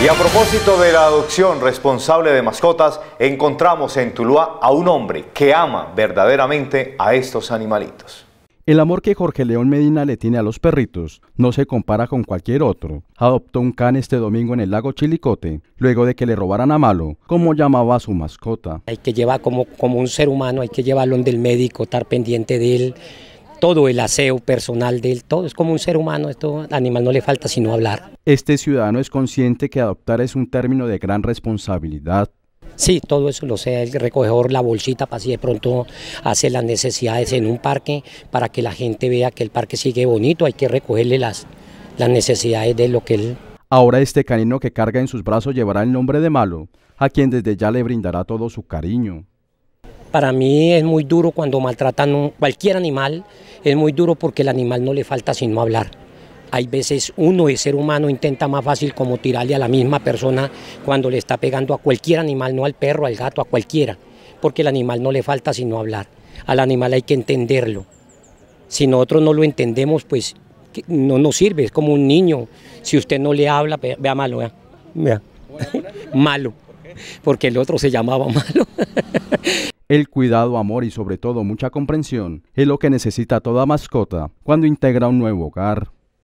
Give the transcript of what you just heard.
Y a propósito de la adopción responsable de mascotas, encontramos en Tuluá a un hombre que ama verdaderamente a estos animalitos. El amor que Jorge León Medina le tiene a los perritos no se compara con cualquier otro. Adoptó un can este domingo en el lago Chilicote, luego de que le robaran a Malo, como llamaba a su mascota. Hay que llevar como, como un ser humano, hay que llevarlo donde el médico, estar pendiente de él, todo el aseo personal de él, todo. Es como un ser humano, esto animal no le falta sino hablar. Este ciudadano es consciente que adoptar es un término de gran responsabilidad. Sí, todo eso lo sea, el recogedor, la bolsita, para si de pronto hace las necesidades en un parque, para que la gente vea que el parque sigue bonito, hay que recogerle las, las necesidades de lo que él... Ahora este canino que carga en sus brazos llevará el nombre de Malo, a quien desde ya le brindará todo su cariño, para mí es muy duro cuando maltratan cualquier animal, es muy duro porque el animal no le falta sino hablar. Hay veces uno, el ser humano, intenta más fácil como tirarle a la misma persona cuando le está pegando a cualquier animal, no al perro, al gato, a cualquiera, porque el animal no le falta sino hablar. Al animal hay que entenderlo. Si nosotros no lo entendemos, pues no nos sirve, es como un niño. Si usted no le habla, vea, malo, vea. malo, porque el otro se llamaba malo. El cuidado, amor y sobre todo mucha comprensión es lo que necesita toda mascota cuando integra un nuevo hogar.